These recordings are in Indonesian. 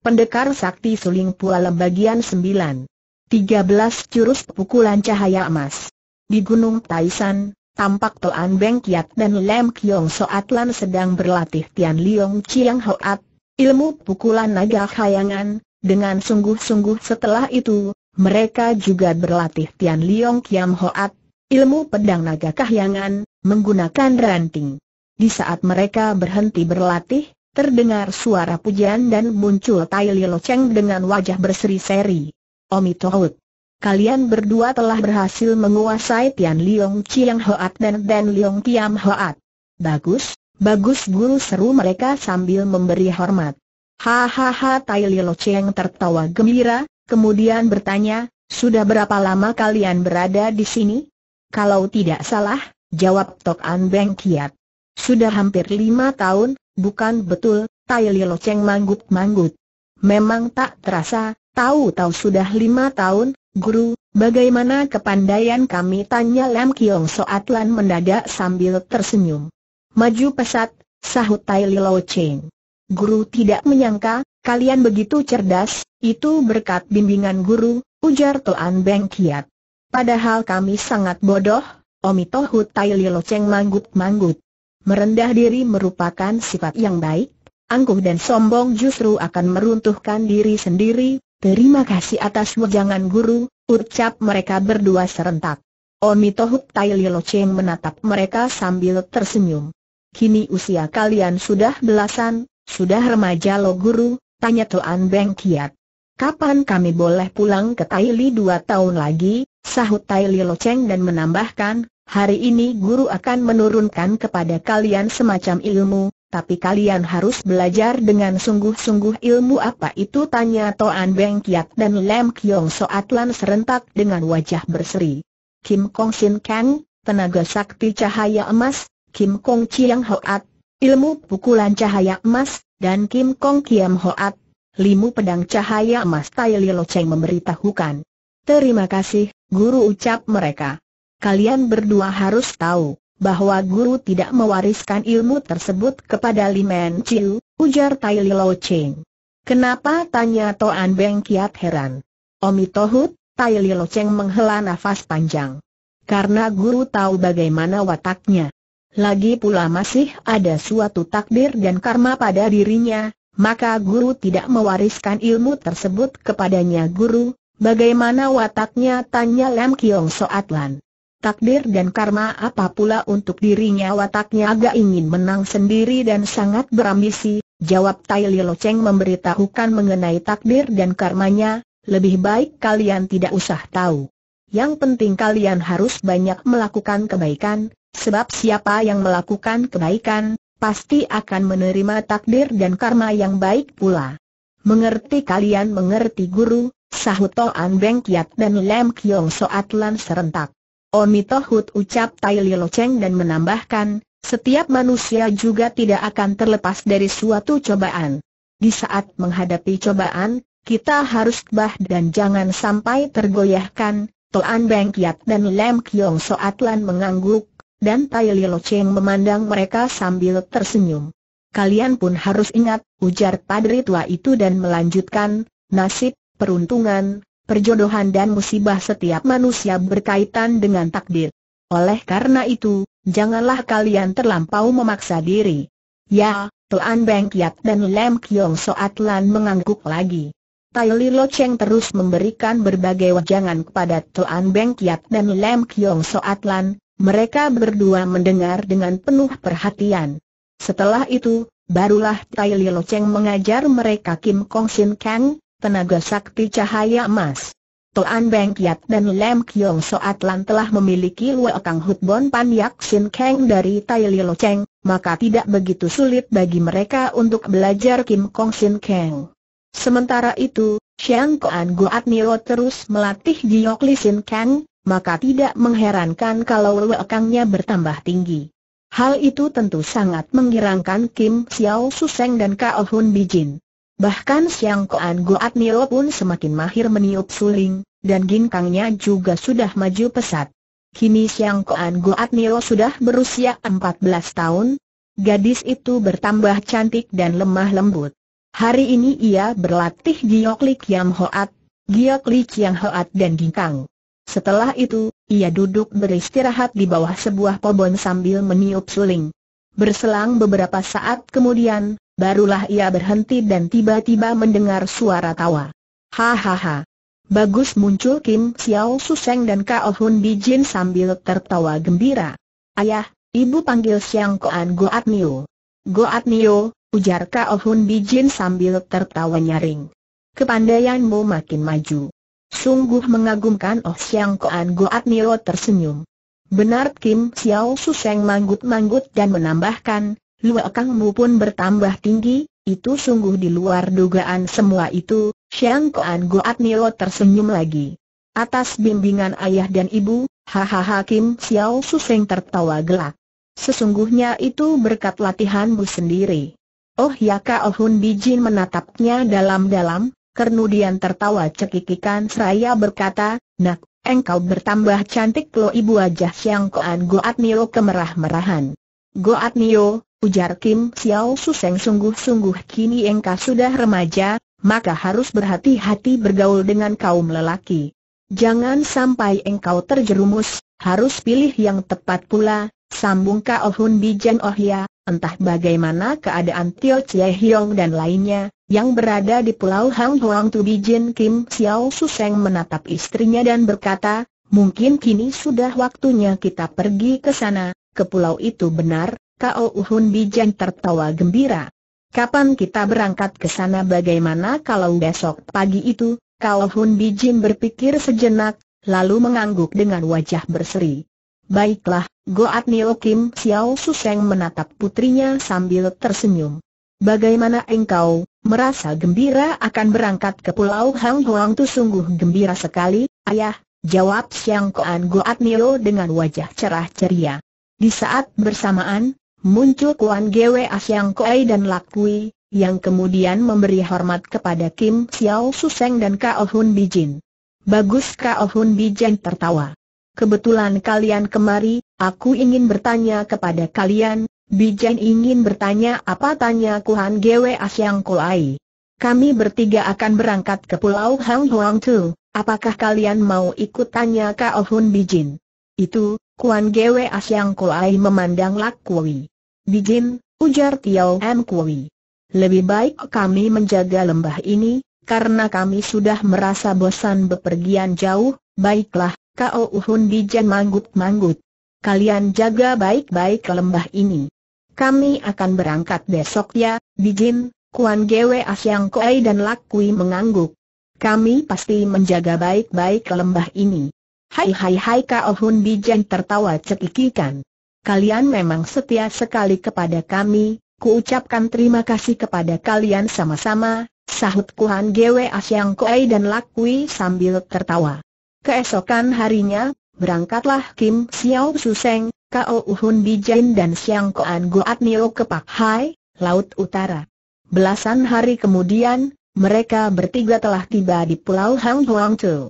Pendekar Sakti Suling Pualem bagian 9. 13 Jurus Pukulan Cahaya Emas. Di Gunung Taisan, tampak Toan Beng Kiat dan Lem Kiong Soatlan sedang berlatih Tian Liong Chiang Hoat, ilmu pukulan naga khayangan, dengan sungguh-sungguh setelah itu, mereka juga berlatih Tian Liong Kiam Hoat, ilmu pedang naga khayangan, menggunakan ranting. Di saat mereka berhenti berlatih, Terdengar suara pujian dan muncul Tai Lo Cheng dengan wajah berseri-seri. Omi Tohut. Kalian berdua telah berhasil menguasai Tian Liong Chiang Hoat dan Dan Liong Tiam Hoat. Bagus, bagus guru seru mereka sambil memberi hormat. Hahaha Tai Lo Cheng tertawa gembira, kemudian bertanya, sudah berapa lama kalian berada di sini? Kalau tidak salah, jawab Tok An Beng Kiat. Sudah hampir lima tahun, Bukan betul, Tai Lilo Cheng manggut-manggut. Memang tak terasa, tahu-tahu sudah lima tahun, guru, bagaimana kepandaian kami tanya Lam Kiong Soat mendadak sambil tersenyum. Maju pesat, sahut Tai Lilo Cheng. Guru tidak menyangka, kalian begitu cerdas, itu berkat bimbingan guru, ujar Toan Beng Kiat. Padahal kami sangat bodoh, Omitohu Tai Lilo Cheng manggut-manggut. Merendah diri merupakan sifat yang baik, angkuh dan sombong justru akan meruntuhkan diri sendiri, terima kasih atas wejangan guru, ucap mereka berdua serentak. Oni Tohut Tai Lilo Cheng menatap mereka sambil tersenyum. Kini usia kalian sudah belasan, sudah remaja lo guru, tanya Tuan Beng Kiat. Kapan kami boleh pulang ke Taili dua tahun lagi, sahut Tai Lilo Cheng dan menambahkan, Hari ini guru akan menurunkan kepada kalian semacam ilmu, tapi kalian harus belajar dengan sungguh-sungguh ilmu apa itu tanya Toan Beng Kiat dan Lem Kiong Soatlan serentak dengan wajah berseri. Kim Kong Sin Kang, tenaga sakti cahaya emas, Kim Kong Chiang Hoat, ilmu pukulan cahaya emas, dan Kim Kong Kiam Hoat, limu pedang cahaya emas Tai Lilo Cheng memberitahukan. Terima kasih, guru ucap mereka kalian berdua harus tahu, bahwa guru tidak mewariskan ilmu tersebut kepada Limen Chiu, ujar Tai Lo Cheng. Kenapa tanya Toan Beng Kiat heran. Omi Tohut, Tai Lo Cheng menghela nafas panjang. Karena guru tahu bagaimana wataknya. Lagi pula masih ada suatu takdir dan karma pada dirinya, maka guru tidak mewariskan ilmu tersebut kepadanya guru, bagaimana wataknya tanya Lam Kiong Soatlan takdir dan karma apa pula untuk dirinya wataknya agak ingin menang sendiri dan sangat berambisi, jawab Tai Lo Cheng memberitahukan mengenai takdir dan karmanya, lebih baik kalian tidak usah tahu. Yang penting kalian harus banyak melakukan kebaikan, sebab siapa yang melakukan kebaikan, pasti akan menerima takdir dan karma yang baik pula. Mengerti kalian mengerti guru, sahut Toan Beng Kiat dan Lem Kiong Soat Lan serentak. Omitohut ucap Tai Lo Cheng dan menambahkan, setiap manusia juga tidak akan terlepas dari suatu cobaan. Di saat menghadapi cobaan, kita harus bah dan jangan sampai tergoyahkan. Toan Beng Kiat dan Lem Kiong Soat mengangguk, dan Tai Lo Cheng memandang mereka sambil tersenyum. Kalian pun harus ingat, ujar padri tua itu dan melanjutkan, nasib, peruntungan, perjodohan dan musibah setiap manusia berkaitan dengan takdir. Oleh karena itu, janganlah kalian terlampau memaksa diri. Ya, Tuan Beng Kiat dan Lem Kiong Soat Lan mengangguk lagi. Tai Li Lo Cheng terus memberikan berbagai wajangan kepada Tuan Beng Kiat dan Lem Kiong Soat Lan, mereka berdua mendengar dengan penuh perhatian. Setelah itu, barulah Tai Li Lo Cheng mengajar mereka Kim Kong Sin Kang, tenaga sakti cahaya emas. Toan Beng Kiat dan Lam Kiong Soatlan telah memiliki Lue Kang Hut Bon Pan Yak Sin Kang dari Tai Lo Cheng, maka tidak begitu sulit bagi mereka untuk belajar Kim Kong Sin Kang. Sementara itu, Xiang Kuan Guat Nio terus melatih Jiok Li Sin Kang, maka tidak mengherankan kalau Lue Kangnya bertambah tinggi. Hal itu tentu sangat mengirangkan Kim Xiao Su Seng dan Kao oh Hun Bijin. Bahkan Siang Koan Goat Nio pun semakin mahir meniup suling, dan ginkangnya juga sudah maju pesat. Kini Siang Koan Goat Nio sudah berusia 14 tahun, gadis itu bertambah cantik dan lemah lembut. Hari ini ia berlatih Giok Li Hoat, Giok Li Hoat dan ginkang. Setelah itu, ia duduk beristirahat di bawah sebuah pohon sambil meniup suling. Berselang beberapa saat kemudian, Barulah ia berhenti dan tiba-tiba mendengar suara tawa. Hahaha. Bagus muncul Kim Xiao Suseng dan Kao Hun Bijin sambil tertawa gembira. Ayah, ibu panggil Siang Koan Goat Nio. Goat Nio, ujar Kao Hun Bijin sambil tertawa nyaring. Kepandaianmu makin maju. Sungguh mengagumkan Oh Siang Koan Goat Nio tersenyum. Benar Kim Xiao Suseng manggut-manggut dan menambahkan, luakangmu pun bertambah tinggi, itu sungguh di luar dugaan semua itu, Siang Koan Goat Nio tersenyum lagi. Atas bimbingan ayah dan ibu, hahaha Kim Xiao Suseng tertawa gelak. Sesungguhnya itu berkat latihanmu sendiri. Oh ya, Oh Hun Bijin menatapnya dalam-dalam, kernudian tertawa cekikikan seraya berkata, Nak, engkau bertambah cantik lo ibu wajah Siang Koan Goat Nio kemerah-merahan. Goat Nio, ujar Kim Xiao Suseng sungguh-sungguh kini engkau sudah remaja, maka harus berhati-hati bergaul dengan kaum lelaki. Jangan sampai engkau terjerumus, harus pilih yang tepat pula, sambung Kao oh Hun Bijan Oh Ya, entah bagaimana keadaan Tio Chie Hiong dan lainnya, yang berada di Pulau Hang Huang Tu Bijin Kim Xiao Suseng menatap istrinya dan berkata, mungkin kini sudah waktunya kita pergi ke sana, ke pulau itu benar, Kau Uhun Bijan tertawa gembira. Kapan kita berangkat ke sana bagaimana kalau besok pagi itu? Kau Hun Bijin berpikir sejenak, lalu mengangguk dengan wajah berseri. Baiklah, Goat Nio Kim Xiao Suseng menatap putrinya sambil tersenyum. Bagaimana engkau, merasa gembira akan berangkat ke Pulau Hang Huang tu sungguh gembira sekali, ayah, jawab Xiang Koan Goat Nio dengan wajah cerah ceria. Di saat bersamaan, Muncul Kuan Gwa Siang Koi dan Lakui, yang kemudian memberi hormat kepada Kim Xiao Suseng dan Kao Hun Bijin. Bagus Kao Hun Bijin tertawa. Kebetulan kalian kemari, aku ingin bertanya kepada kalian, Bijan ingin bertanya apa tanya Kuan Gwe Asyang Kolai. Kami bertiga akan berangkat ke Pulau Hang Huang Tu, apakah kalian mau ikut tanya Kao Hun Bijin? Itu, Kuan Gwe Asyang Kuai memandang Lak Kui. Bijin, ujar Tiao M Kui. Lebih baik kami menjaga lembah ini, karena kami sudah merasa bosan bepergian jauh, baiklah, Kau Uhun Bijan manggut-manggut. Kalian jaga baik-baik lembah ini. Kami akan berangkat besok ya, Bijin, Kuan Gwe Asyang Kuai dan Lak Kui mengangguk. Kami pasti menjaga baik-baik lembah ini. Hai hai hai Kao Hun Bijan tertawa cekikikan. Kalian memang setia sekali kepada kami, kuucapkan terima kasih kepada kalian sama-sama, sahut Kuan Gwe Asyang Koei dan Lakui sambil tertawa. Keesokan harinya, berangkatlah Kim Xiao Su Sheng, Kao Hun Bijan dan Siang Koan Goat Nio ke Pak Hai, Laut Utara. Belasan hari kemudian, mereka bertiga telah tiba di Pulau Hang Huang Tu.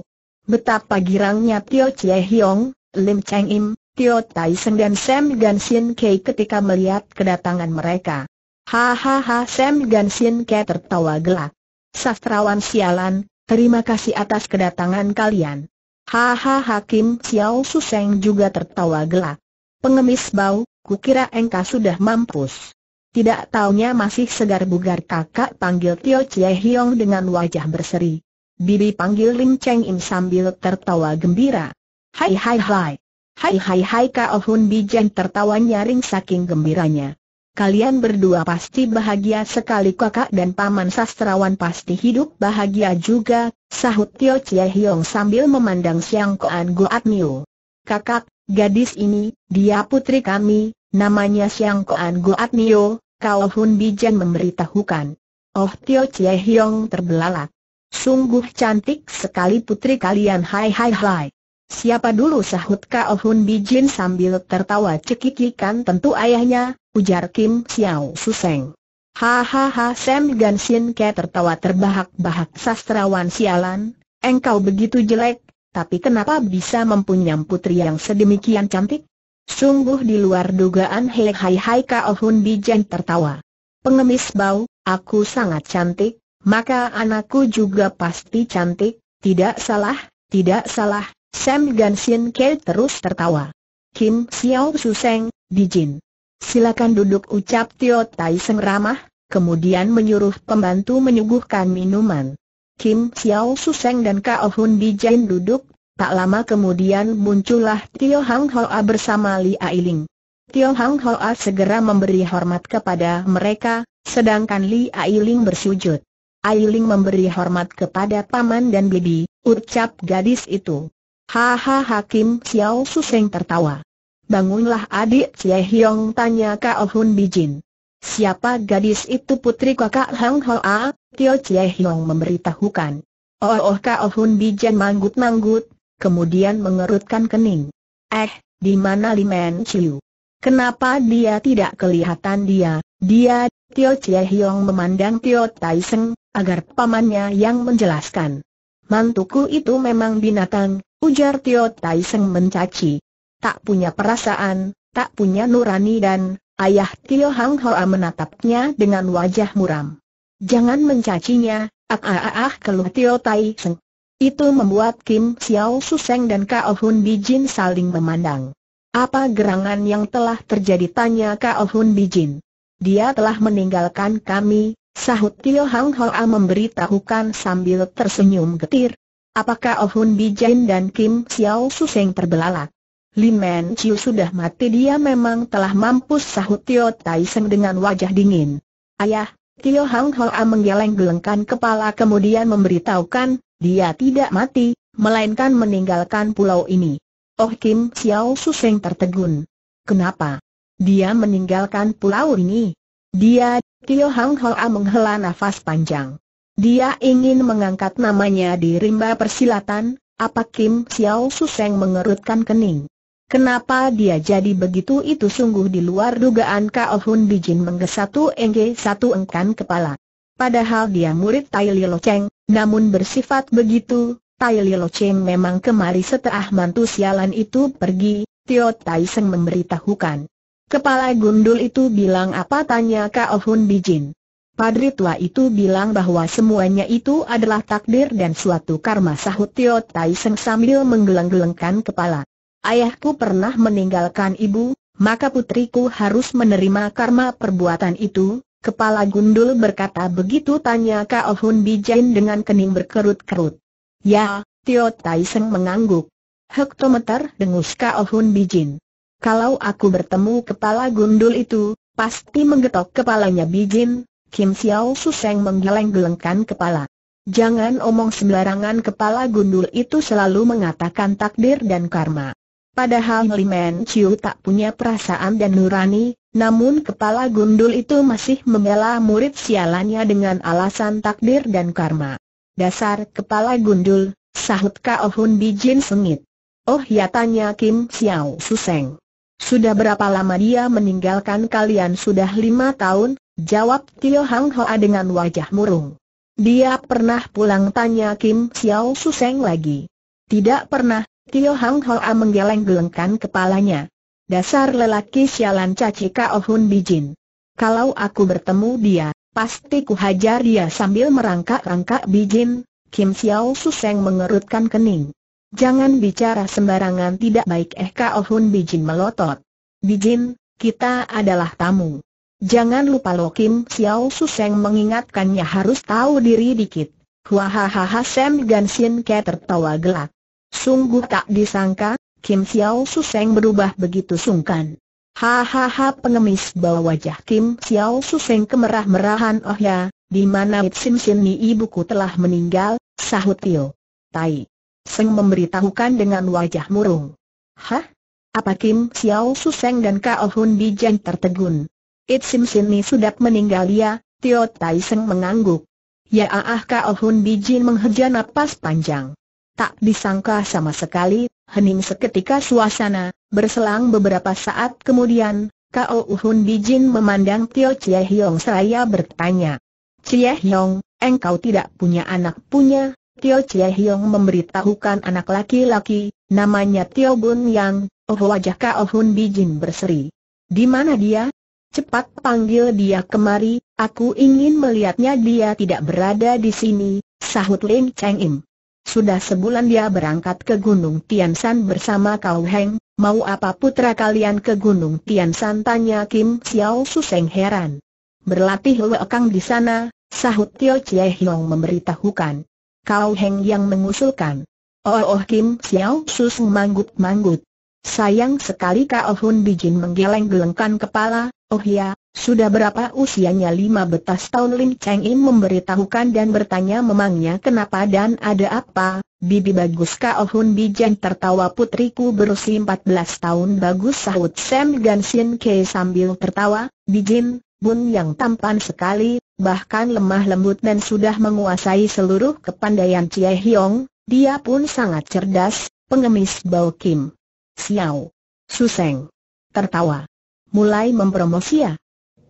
Betapa girangnya Tio Chie Hiong, Lim Cheng Im, Tio Tai Seng dan Sam Gansin Kei ketika melihat kedatangan mereka. Hahaha Sam Gansin Kei tertawa gelak. Sastrawan sialan, terima kasih atas kedatangan kalian. Hahaha, Kim Xiao Suseng juga tertawa gelak. Pengemis bau, kukira engkau sudah mampus. Tidak taunya masih segar bugar kakak panggil Tio Chie Hiong dengan wajah berseri. Bibi panggil Lim Cheng Im sambil tertawa gembira. Hai hai hai. Hai hai hai Kao oh Hun Jen tertawa nyaring saking gembiranya. Kalian berdua pasti bahagia sekali kakak dan paman sastrawan pasti hidup bahagia juga, sahut Tio Chie Hiong sambil memandang Siang Koan Goat Miu. Kakak, gadis ini, dia putri kami, namanya Siang Koan Goat Miu, Kao oh Hun Jen memberitahukan. Oh Tio Chie Hiong terbelalak. Sungguh cantik sekali putri kalian hai hai hai. Siapa dulu sahut Kao Hun Bijin sambil tertawa cekikikan tentu ayahnya, ujar Kim Xiao Suseng. Hahaha Sam Gansin Ke tertawa terbahak-bahak sastrawan sialan, engkau begitu jelek, tapi kenapa bisa mempunyai putri yang sedemikian cantik? Sungguh di luar dugaan hei hai hai Kao Hun Bijin tertawa. Pengemis bau, aku sangat cantik, maka anakku juga pasti cantik, tidak salah, tidak salah, Sam Gansin Ke terus tertawa. Kim Xiao Suseng, Dijin. Silakan duduk ucap Tio Tai Seng ramah, kemudian menyuruh pembantu menyuguhkan minuman. Kim Xiao Suseng dan Kao Hun Dijin duduk, tak lama kemudian muncullah Tio Hang Hoa bersama Li Ailing. Tio Hang Hoa segera memberi hormat kepada mereka, sedangkan Li Ailing bersujud. Ailing memberi hormat kepada paman dan bibi, ucap gadis itu. Haha Hakim Xiao Suseng tertawa. Bangunlah adik Cie Hiong tanya Kao Hun Bijin. Siapa gadis itu putri kakak Hang Hoa? Tio Cie Hiong memberitahukan. Oh oh Kao Hun Bijin manggut-manggut, kemudian mengerutkan kening. Eh, di mana Limen Chiu? Kenapa dia tidak kelihatan dia? Dia, Tio Chie Hiong memandang Tio Tai Seng, agar pamannya yang menjelaskan. Mantuku itu memang binatang, ujar Tio Tai Seng mencaci. Tak punya perasaan, tak punya nurani dan, ayah Tio Hang Hoa menatapnya dengan wajah muram. Jangan mencacinya, ah ah ah, ah keluh Tio Tai Seng. Itu membuat Kim Xiao Suseng dan Kao oh Hun Bijin saling memandang. Apa gerangan yang telah terjadi tanya Kao Hun Bijin. Dia telah meninggalkan kami, sahut Tio Hang Hoa memberitahukan sambil tersenyum getir. Apakah Oh Hun Bijin dan Kim Xiao Suseng terbelalak? Lin Men Chiu sudah mati dia memang telah mampus sahut Tio Tai Seng dengan wajah dingin. Ayah, Tio Hang Hoa menggeleng-gelengkan kepala kemudian memberitahukan, dia tidak mati, melainkan meninggalkan pulau ini. Oh Kim Xiao Suseng tertegun. Kenapa? Dia meninggalkan pulau ini. Dia, Tio Hang Hoa menghela nafas panjang. Dia ingin mengangkat namanya di rimba persilatan, apa Kim Xiao Suseng mengerutkan kening. Kenapa dia jadi begitu itu sungguh di luar dugaan Kao Hun Bijin menggesatu engge satu engkan kepala. Padahal dia murid Tai Lo Cheng, namun bersifat begitu, Tai Lilo Cheng memang kemari setelah mantu sialan itu pergi, Tio Tai Seng memberitahukan. Kepala gundul itu bilang apa tanya Kao Hun Bijin. Padri tua itu bilang bahwa semuanya itu adalah takdir dan suatu karma sahut Tio Tai Seng sambil menggeleng-gelengkan kepala. Ayahku pernah meninggalkan ibu, maka putriku harus menerima karma perbuatan itu, Kepala gundul berkata begitu tanya Kao Hun Bijin dengan kening berkerut-kerut. Ya, Tio Tai Seng mengangguk. Hektometer dengus Kao Hun Bijin. Kalau aku bertemu kepala gundul itu, pasti menggetok kepalanya Bijin, Kim Xiao Suseng menggeleng-gelengkan kepala. Jangan omong sembarangan kepala gundul itu selalu mengatakan takdir dan karma. Padahal Limen Chiu tak punya perasaan dan nurani, namun kepala gundul itu masih membela murid sialannya dengan alasan takdir dan karma. Dasar kepala gundul, sahut Kao Hun Bijin sengit. Oh ya tanya Kim Xiao Suseng. Sudah berapa lama dia meninggalkan kalian sudah lima tahun? Jawab Tio Hang Hoa dengan wajah murung. Dia pernah pulang tanya Kim Xiao Suseng lagi. Tidak pernah, Tio Hang Hoa menggeleng-gelengkan kepalanya. Dasar lelaki sialan caci Kao Hun Bijin. Kalau aku bertemu dia, Pasti ku hajar dia sambil merangkak-rangkak bijin, Kim Xiao Suseng mengerutkan kening. Jangan bicara sembarangan tidak baik eh Kao Hun Bijin melotot. Bijin, kita adalah tamu. Jangan lupa Lo Kim Xiao Suseng mengingatkannya harus tahu diri dikit. Wahahaha Sam Gan Gansin Ke tertawa gelak. Sungguh tak disangka, Kim Xiao Suseng berubah begitu sungkan. Hahaha pengemis bawa wajah Kim Xiao Suseng kemerah-merahan oh ya, di mana Sim Sin Ni ibuku telah meninggal, sahut Tio. Tai. Seng memberitahukan dengan wajah murung. Hah? Apa Kim Xiao Suseng dan Kao oh Hun Bijan tertegun? It Sim Sin Ni sudah meninggal ya, Tio Tai Seng mengangguk. Ya ah, ah Kao oh Hun Bijin menghejar napas panjang. Tak disangka sama sekali, hening seketika suasana, Berselang beberapa saat kemudian, Kao Uhun Bijin memandang Tio Chie Hiong seraya bertanya. Chie Hiong, engkau tidak punya anak punya? Tio Chie Hiong memberitahukan anak laki-laki, namanya Tio Bun Yang, oh wajah Kao Uhun Bijin berseri. Di mana dia? Cepat panggil dia kemari, aku ingin melihatnya dia tidak berada di sini, sahut Lin Cheng Im. Sudah sebulan dia berangkat ke Gunung Tian Tiansan bersama Kau Heng, Mau apa putra kalian ke Gunung Tian Santanya Kim Xiao Suseng heran. Berlatih Kang di sana, sahut Tio Chie Hiong memberitahukan. Kau Heng yang mengusulkan. Oh, oh Kim Xiao susu manggut-manggut. Sayang sekali Kao Hun Bijin menggeleng-gelengkan kepala, oh ya, sudah berapa usianya lima betas tahun Ling Cheng Im memberitahukan dan bertanya memangnya kenapa dan ada apa, Bibi bagus Kaohun Bijan tertawa putriku berusia 14 tahun bagus sahut Sam gan Gansin Ke sambil tertawa, Bijin, Bun yang tampan sekali, bahkan lemah lembut dan sudah menguasai seluruh kepandaian Chie Hiong, dia pun sangat cerdas, pengemis Bao Kim. Xiao. Suseng. Tertawa. Mulai mempromosia. Ya?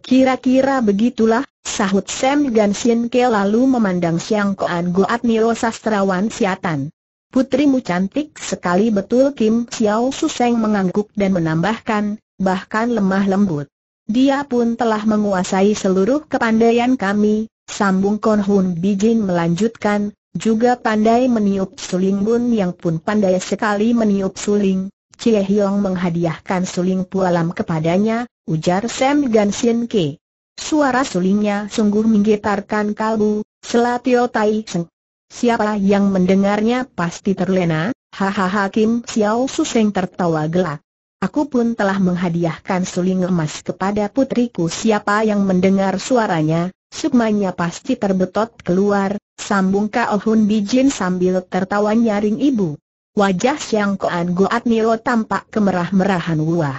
Kira-kira begitulah, Sahut Sam Sien Ke lalu memandang Siang Koan Goat Niro Sastrawan Siatan. Putrimu cantik sekali betul Kim Xiao Suseng mengangguk dan menambahkan, bahkan lemah lembut. Dia pun telah menguasai seluruh kepandaian kami, sambung Kon Hun Bijin melanjutkan, juga pandai meniup suling Bun yang pun pandai sekali meniup suling. Cie Hiong menghadiahkan suling pualam kepadanya, ujar Sam Sien Ke. Suara sulingnya sungguh menggetarkan kalbu, Selatio Tai Seng. Siapa yang mendengarnya pasti terlena, hahaha Kim Xiao Suseng tertawa gelak. Aku pun telah menghadiahkan suling emas kepada putriku siapa yang mendengar suaranya, sukmanya pasti terbetot keluar, sambung Kao Hun Bijin sambil tertawa nyaring ibu. Wajah Siang Koan Goat Nilo tampak kemerah-merahan wah.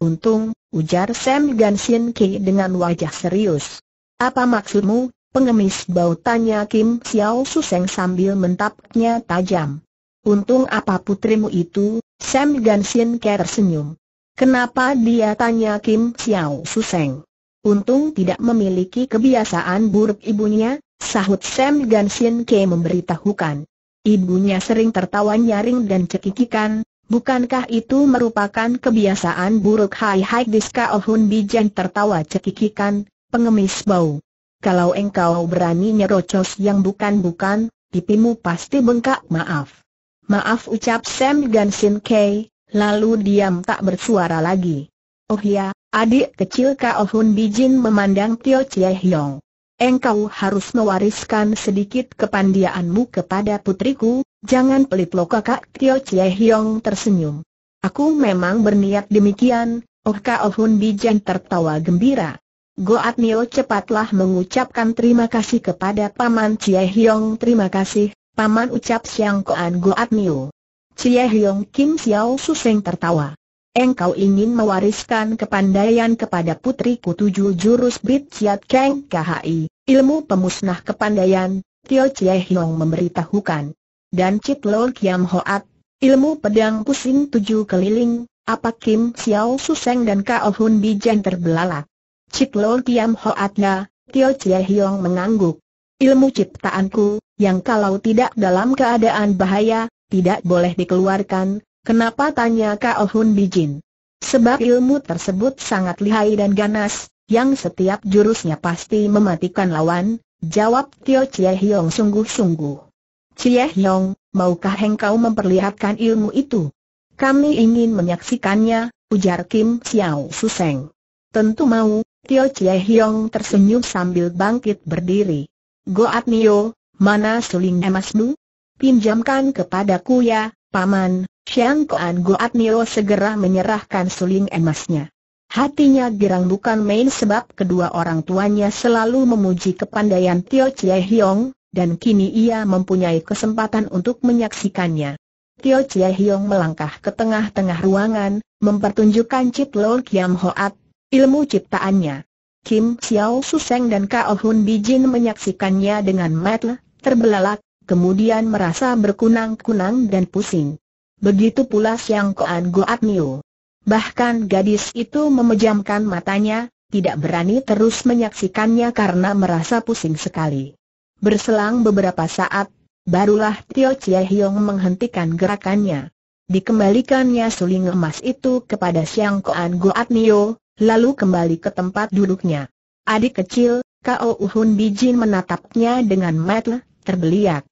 Untung, ujar Sam Gansin Ki dengan wajah serius. Apa maksudmu, pengemis bau tanya Kim Xiao Suseng sambil mentapnya tajam. Untung apa putrimu itu, Sam Gansin Ki tersenyum. Kenapa dia tanya Kim Xiao Suseng? Untung tidak memiliki kebiasaan buruk ibunya, sahut Sam Gansin Ki memberitahukan. Ibunya sering tertawa nyaring dan cekikikan, Bukankah itu merupakan kebiasaan buruk Hai Hai Diska Oh Hun tertawa cekikikan, pengemis bau. Kalau engkau berani nyerocos yang bukan-bukan, pipimu pasti bengkak maaf. Maaf ucap Sam Gansin Kei, lalu diam tak bersuara lagi. Oh ya, adik kecil Kao Bijin memandang Tio Chie Hyong engkau harus mewariskan sedikit kepandiaanmu kepada putriku, jangan pelit lo kakak Tio Chie Hiong tersenyum. Aku memang berniat demikian, Oh Oh Hun tertawa gembira. Goat Nio cepatlah mengucapkan terima kasih kepada Paman Chie Hiong terima kasih, Paman ucap Siang Koan Goat Nio. Chie Hiong Kim Xiao Suseng tertawa engkau ingin mewariskan kepandaian kepada putriku tujuh jurus Bit Chiat Keng KHI, ilmu pemusnah kepandaian, Tio Chie Hiong memberitahukan. Dan Chit Lo Kiam Hoat, ilmu pedang pusing tujuh keliling, apa Kim Xiao Suseng dan Kao Hun Bijan terbelalak. Chit Lo Kiam Hoatnya, Tio Chie Hiong mengangguk. Ilmu ciptaanku, yang kalau tidak dalam keadaan bahaya, tidak boleh dikeluarkan, Kenapa tanya Kao Hun Bijin? Sebab ilmu tersebut sangat lihai dan ganas, yang setiap jurusnya pasti mematikan lawan, jawab Tio Chie Hiong sungguh-sungguh. Chie Hiong, maukah engkau memperlihatkan ilmu itu? Kami ingin menyaksikannya, ujar Kim Xiao Suseng. Tentu mau, Tio Chie Hiong tersenyum sambil bangkit berdiri. Goat Nio, mana suling emasmu? Pinjamkan kepadaku ya, paman, Xiang Kuan Goat Nio segera menyerahkan suling emasnya. Hatinya girang bukan main sebab kedua orang tuanya selalu memuji kepandaian Tio Chie Hiong, dan kini ia mempunyai kesempatan untuk menyaksikannya. Tio Chie Hiong melangkah ke tengah-tengah ruangan, mempertunjukkan Chit Lol Kiam Hoat, ilmu ciptaannya. Kim Xiao Suseng dan Kao Hun Bijin menyaksikannya dengan mata terbelalak, kemudian merasa berkunang-kunang dan pusing. Begitu pula Siang Koan Goat Bahkan gadis itu memejamkan matanya, tidak berani terus menyaksikannya karena merasa pusing sekali. Berselang beberapa saat, barulah Tio Chie Hiong menghentikan gerakannya. Dikembalikannya suling emas itu kepada Siang Koan Goat lalu kembali ke tempat duduknya. Adik kecil, Kau Uhun Bijin menatapnya dengan mata terbeliak.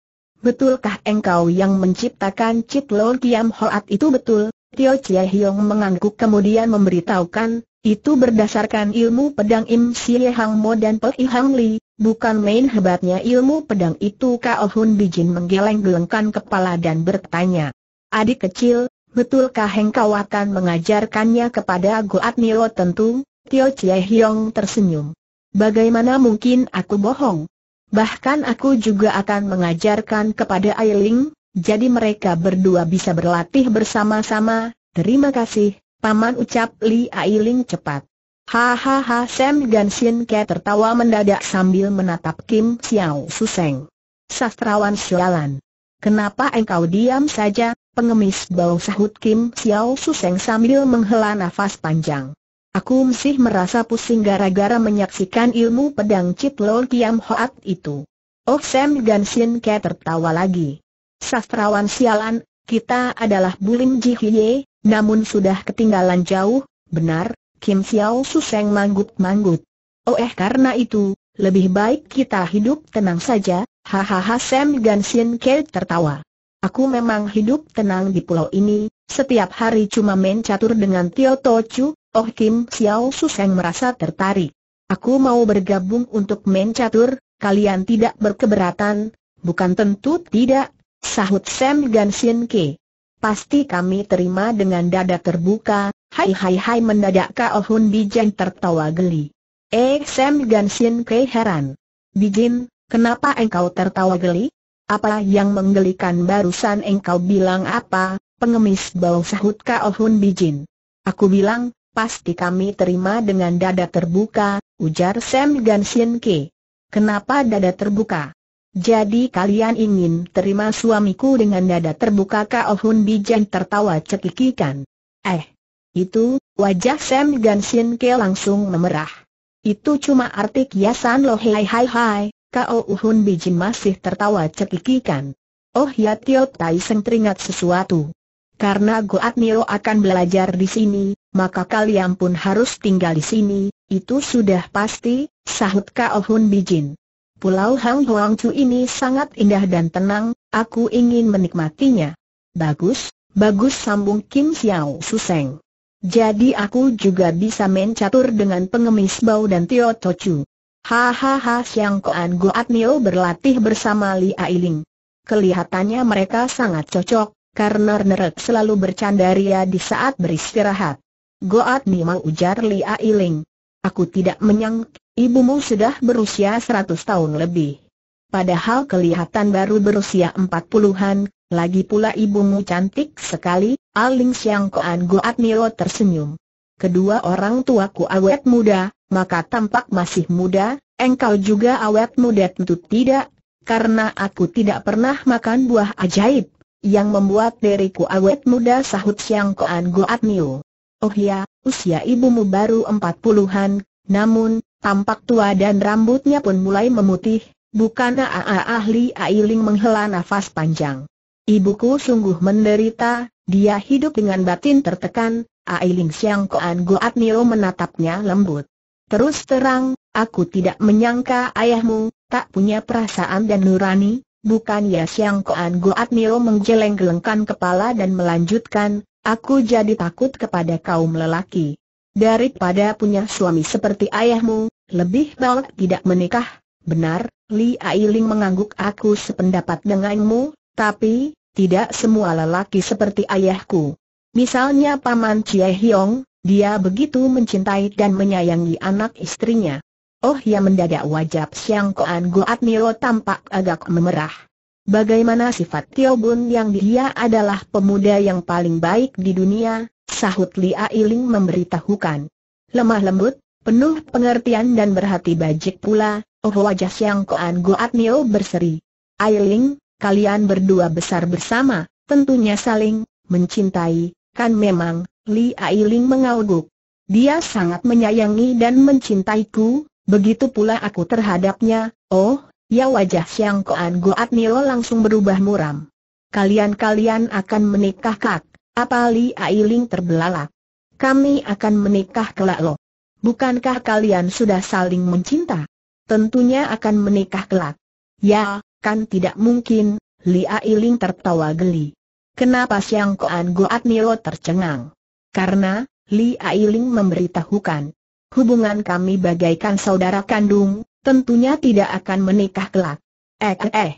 Betulkah engkau yang menciptakan Cip Lo Kiam Hoat itu betul? Tio Chie Hiong mengangguk kemudian memberitahukan, itu berdasarkan ilmu pedang Im Sia Hang Mo dan Pe I Hang Li, bukan main hebatnya ilmu pedang itu Kao Hun Bijin menggeleng-gelengkan kepala dan bertanya. Adik kecil, betulkah engkau akan mengajarkannya kepada Goat Nio tentu? Tio Chie Hiong tersenyum. Bagaimana mungkin aku bohong? Bahkan aku juga akan mengajarkan kepada Ailing, jadi mereka berdua bisa berlatih bersama-sama, terima kasih, Paman ucap Li Ailing cepat. Hahaha Sam Gansin Ke tertawa mendadak sambil menatap Kim Xiao Suseng. Sastrawan sialan. Kenapa engkau diam saja, pengemis bau sahut Kim Xiao Suseng sambil menghela nafas panjang. Aku masih merasa pusing gara-gara menyaksikan ilmu pedang Cip Lol Kiam Hoat itu. Oh Sam Gansin Ke tertawa lagi. Sastrawan sialan, kita adalah Bulim Ji Hye, namun sudah ketinggalan jauh, benar, Kim Xiao Suseng manggut-manggut. Oh eh karena itu, lebih baik kita hidup tenang saja, hahaha Sam Gansin Ke tertawa. Aku memang hidup tenang di pulau ini, setiap hari cuma main catur dengan Tio Tochu, Oh Kim Xiao Suseng merasa tertarik. Aku mau bergabung untuk main catur, kalian tidak berkeberatan, bukan tentu tidak, sahut Sam Gansin Ke. Pasti kami terima dengan dada terbuka, hai hai hai mendadak Kao Hun Bijen tertawa geli. Eh Sam Gansin Ke heran. Bijin, kenapa engkau tertawa geli? Apa yang menggelikan barusan engkau bilang apa, pengemis bau sahut Kao Hun Bijin. Aku bilang, pasti kami terima dengan dada terbuka, ujar Sam Sien Ke. Kenapa dada terbuka? Jadi kalian ingin terima suamiku dengan dada terbuka Kao oh, Hun Bijan tertawa cekikikan. Eh, itu, wajah Sam Sien Ke langsung memerah. Itu cuma arti kiasan loh hai hai hai, Kao oh, Hun Bijin masih tertawa cekikikan. Oh ya Tio Tai Seng teringat sesuatu. Karena Goat Niro akan belajar di sini, maka kalian pun harus tinggal di sini, itu sudah pasti, sahut Kao Hun Bijin. Pulau Hang Huang Chu ini sangat indah dan tenang, aku ingin menikmatinya. Bagus, bagus sambung Kim Xiao Suseng. Jadi aku juga bisa main catur dengan pengemis bau dan Tio Tochu. Hahaha Xiang Koan Goat Nio berlatih bersama Li Ailing. Kelihatannya mereka sangat cocok, karena Nerek selalu bercanda ria di saat beristirahat. Goat Nimau ujar Li Ailing. Aku tidak menyangka, ibumu sudah berusia 100 tahun lebih. Padahal kelihatan baru berusia 40-an, lagi pula ibumu cantik sekali, Aling Siang Koan Goat Nio tersenyum. Kedua orang tuaku awet muda, maka tampak masih muda, engkau juga awet muda tentu tidak, karena aku tidak pernah makan buah ajaib, yang membuat diriku awet muda sahut Siang Koan Goat Nio. Oh ya, usia ibumu baru empat puluhan, namun, tampak tua dan rambutnya pun mulai memutih, bukan AA ahli Ailing menghela nafas panjang. Ibuku sungguh menderita, dia hidup dengan batin tertekan, Ailing Siang Koan Goat Nio menatapnya lembut. Terus terang, aku tidak menyangka ayahmu, tak punya perasaan dan nurani, bukan ya Siang Koan Goat Nio menggeleng-gelengkan kepala dan melanjutkan, Aku jadi takut kepada kaum lelaki. Daripada punya suami seperti ayahmu, lebih baik tidak menikah. Benar, Li Ailing mengangguk aku sependapat denganmu, tapi, tidak semua lelaki seperti ayahku. Misalnya Paman Chie Hiong, dia begitu mencintai dan menyayangi anak istrinya. Oh ya mendadak wajah Siang Koan Goat Nio tampak agak memerah. Bagaimana sifat Tio Bun yang dia adalah pemuda yang paling baik di dunia, sahut Li Ailing memberitahukan. Lemah lembut, penuh pengertian dan berhati bajik pula, oh wajah Siang Koan Goat Nio berseri. Ailing, kalian berdua besar bersama, tentunya saling mencintai, kan memang, Li Ailing mengauguk. Dia sangat menyayangi dan mencintaiku, begitu pula aku terhadapnya, oh, Ya wajah Siang Koan Goat Nilo langsung berubah muram. Kalian-kalian akan menikah kak, apa Li Ailing terbelalak. Kami akan menikah kelak lo. Bukankah kalian sudah saling mencinta? Tentunya akan menikah kelak. Ya, kan tidak mungkin, Li Ailing tertawa geli. Kenapa Siang Koan Goat Nilo tercengang? Karena, Li Ailing memberitahukan. Hubungan kami bagaikan saudara kandung, tentunya tidak akan menikah kelak. Eh eh eh.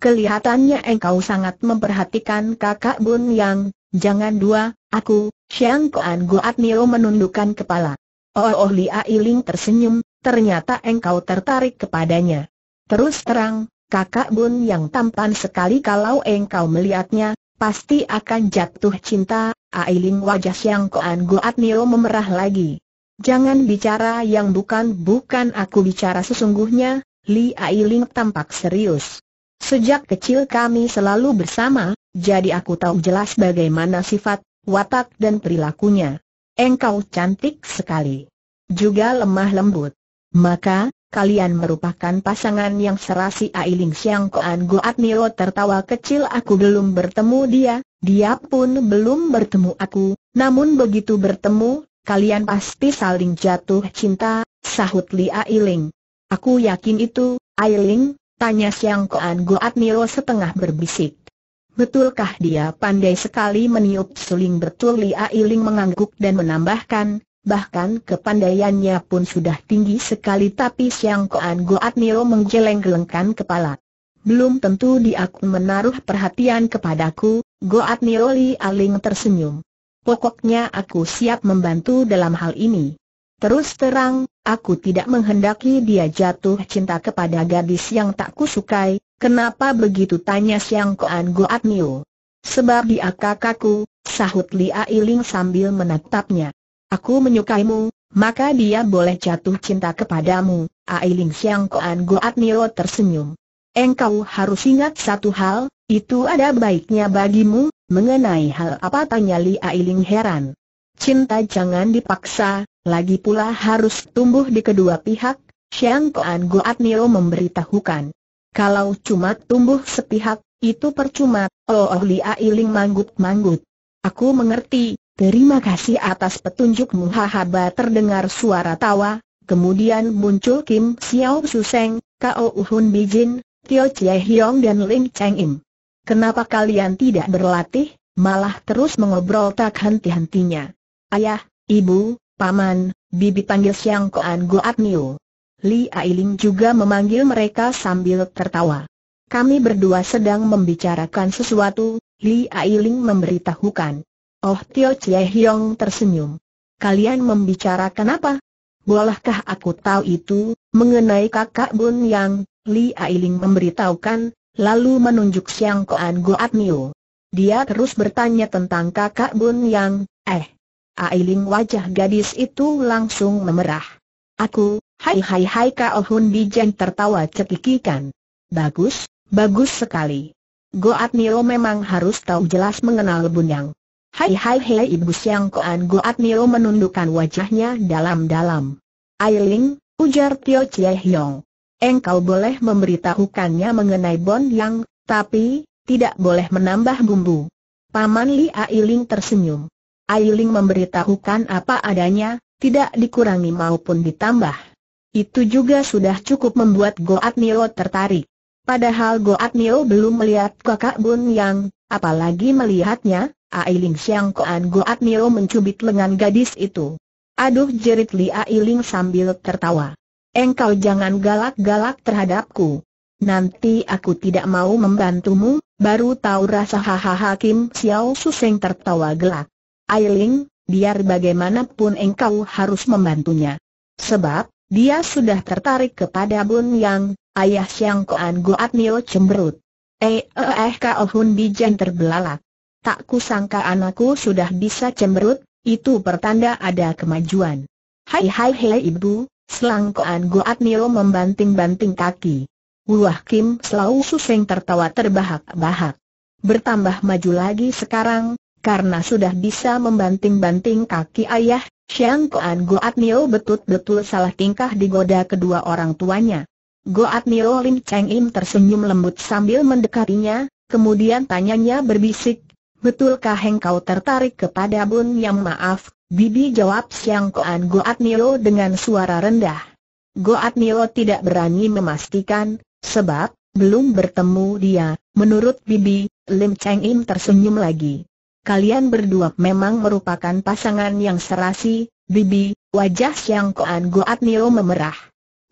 Kelihatannya engkau sangat memperhatikan kakak Bun Yang, jangan dua, aku, Xiang Kuan Guat Nio menundukkan kepala. Oh oh Lia Iling tersenyum, ternyata engkau tertarik kepadanya. Terus terang, kakak Bun Yang tampan sekali kalau engkau melihatnya, pasti akan jatuh cinta, Ailing ah, wajah Xiang Kuan Guat Nio memerah lagi. Jangan bicara yang bukan-bukan aku bicara sesungguhnya, Li Ailing tampak serius. Sejak kecil kami selalu bersama, jadi aku tahu jelas bagaimana sifat, watak dan perilakunya. Engkau cantik sekali. Juga lemah lembut. Maka, kalian merupakan pasangan yang serasi Ailing Siang Koan Goat Nio tertawa kecil aku belum bertemu dia, dia pun belum bertemu aku, namun begitu bertemu, kalian pasti saling jatuh cinta, sahut Li Ailing. Aku yakin itu, Ailing, tanya Siang Koan Goat Niro setengah berbisik. Betulkah dia pandai sekali meniup suling betul Li Ailing mengangguk dan menambahkan, bahkan kepandaiannya pun sudah tinggi sekali tapi Siang Koan Goat Niro menggeleng-gelengkan kepala. Belum tentu dia menaruh perhatian kepadaku, Goat Niro Li Ailing tersenyum pokoknya aku siap membantu dalam hal ini. Terus terang, aku tidak menghendaki dia jatuh cinta kepada gadis yang tak kusukai, kenapa begitu tanya Siang Koan Goat Niu. Sebab dia kakakku, sahut Lia Iling sambil menatapnya. Aku menyukaimu, maka dia boleh jatuh cinta kepadamu, Ailing Siang Koan Goat Niu tersenyum. Engkau harus ingat satu hal, itu ada baiknya bagimu, Mengenai hal apa tanya Li Ailing heran. Cinta jangan dipaksa, lagi pula harus tumbuh di kedua pihak, Xiang Koan Goat Nio memberitahukan. Kalau cuma tumbuh sepihak, itu percuma, oh, oh Li Ailing manggut-manggut. Aku mengerti, terima kasih atas petunjukmu hahaba terdengar suara tawa, kemudian muncul Kim Xiao Suseng, Kao Uhun Bijin, Tio Chie Hiong dan Ling Cheng Im. Kenapa kalian tidak berlatih, malah terus mengobrol tak henti-hentinya? Ayah, ibu, paman, bibi panggil Siang Koan Goat Niu. Li Ailing juga memanggil mereka sambil tertawa. Kami berdua sedang membicarakan sesuatu, Li Ailing memberitahukan. Oh Tio Chie Hiong tersenyum. Kalian membicarakan apa? Bolehkah aku tahu itu, mengenai kakak Bun Yang, Li Ailing memberitahukan, lalu menunjuk Siang Koan Goat Dia terus bertanya tentang kakak Bun Yang, eh. Ailing wajah gadis itu langsung memerah. Aku, hai hai hai Kao Hun Bijen tertawa cekikikan. Bagus, bagus sekali. Goat memang harus tahu jelas mengenal Bun Yang. Hai hai hai Ibu Siang Koan Goat menundukkan wajahnya dalam-dalam. Ailing, ujar Tio Chie engkau boleh memberitahukannya mengenai Bon Yang, tapi, tidak boleh menambah bumbu. Paman Li Ailing tersenyum. Ailing memberitahukan apa adanya, tidak dikurangi maupun ditambah. Itu juga sudah cukup membuat Goat Nio tertarik. Padahal Goat Nio belum melihat kakak Bun Yang, apalagi melihatnya, Ailing Siang Koan Goat Nio mencubit lengan gadis itu. Aduh jerit Li Ailing sambil tertawa engkau jangan galak-galak terhadapku. Nanti aku tidak mau membantumu, baru tahu rasa hahaha Kim Xiao Su Suseng tertawa gelak. Ailing, biar bagaimanapun engkau harus membantunya. Sebab, dia sudah tertarik kepada Bun Yang, ayah Siang Koan Goat Nio cemberut. Eh eh eh Kao Hun Bijan terbelalak. Tak kusangka anakku sudah bisa cemberut, itu pertanda ada kemajuan. Hai hai hai ibu, Selangkoan Goat Nio membanting-banting kaki. Wah Kim Slau Suseng tertawa terbahak-bahak. Bertambah maju lagi sekarang, karena sudah bisa membanting-banting kaki ayah, Siang Koan Goat Nio betul-betul salah tingkah digoda kedua orang tuanya. Goat Nio Lim Cheng Im tersenyum lembut sambil mendekatinya, kemudian tanyanya berbisik, Betulkah engkau tertarik kepada Bun Yang Maaf, Bibi jawab Siang Koan Goat Nilo dengan suara rendah. Goat Nilo tidak berani memastikan, sebab, belum bertemu dia, menurut Bibi, Lim Cheng Im tersenyum lagi. Kalian berdua memang merupakan pasangan yang serasi, Bibi, wajah Siang Koan Goat Nilo memerah.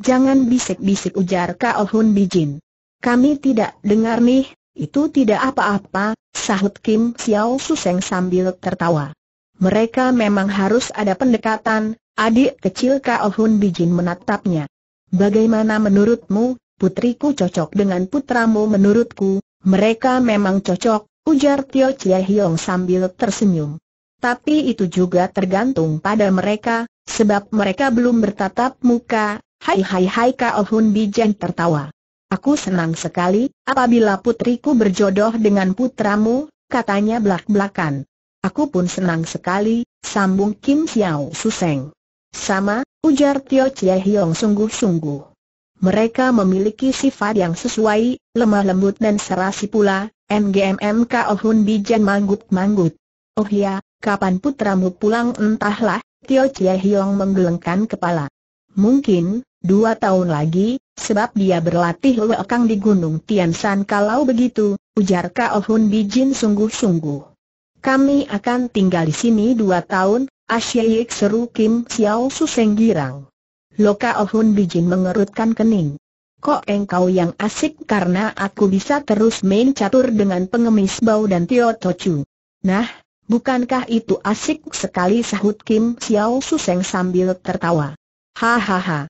Jangan bisik-bisik ujar Kao Hun Bijin. Kami tidak dengar nih, itu tidak apa-apa, sahut Kim Xiao Suseng sambil tertawa. Mereka memang harus ada pendekatan, adik kecil Kao Hun Bijin menatapnya. Bagaimana menurutmu, putriku cocok dengan putramu menurutku, mereka memang cocok, ujar Tio Chie Hiong sambil tersenyum. Tapi itu juga tergantung pada mereka, sebab mereka belum bertatap muka, hai hai hai Kao Hun Bijan tertawa. Aku senang sekali, apabila putriku berjodoh dengan putramu, katanya belak-belakan. Aku pun senang sekali, sambung Kim Xiao Suseng. Sama, ujar Tio Chie Hiong sungguh-sungguh. Mereka memiliki sifat yang sesuai, lemah lembut dan serasi pula, MGMMK Oh Hun Bijan manggut-manggut. Oh ya, kapan putramu pulang entahlah, Tio Chie Hiong menggelengkan kepala. Mungkin, dua tahun lagi, sebab dia berlatih lewekang di Gunung Tian San kalau begitu, ujar Kao Hun Bijin sungguh-sungguh. Kami akan tinggal di sini dua tahun, asyik seru Kim Xiao Suseng girang. Loka Oh Hun Bijin mengerutkan kening. Kok engkau yang asik karena aku bisa terus main catur dengan pengemis bau dan Tio Tochu. Nah, bukankah itu asik sekali sahut Kim Xiao Suseng sambil tertawa. Hahaha,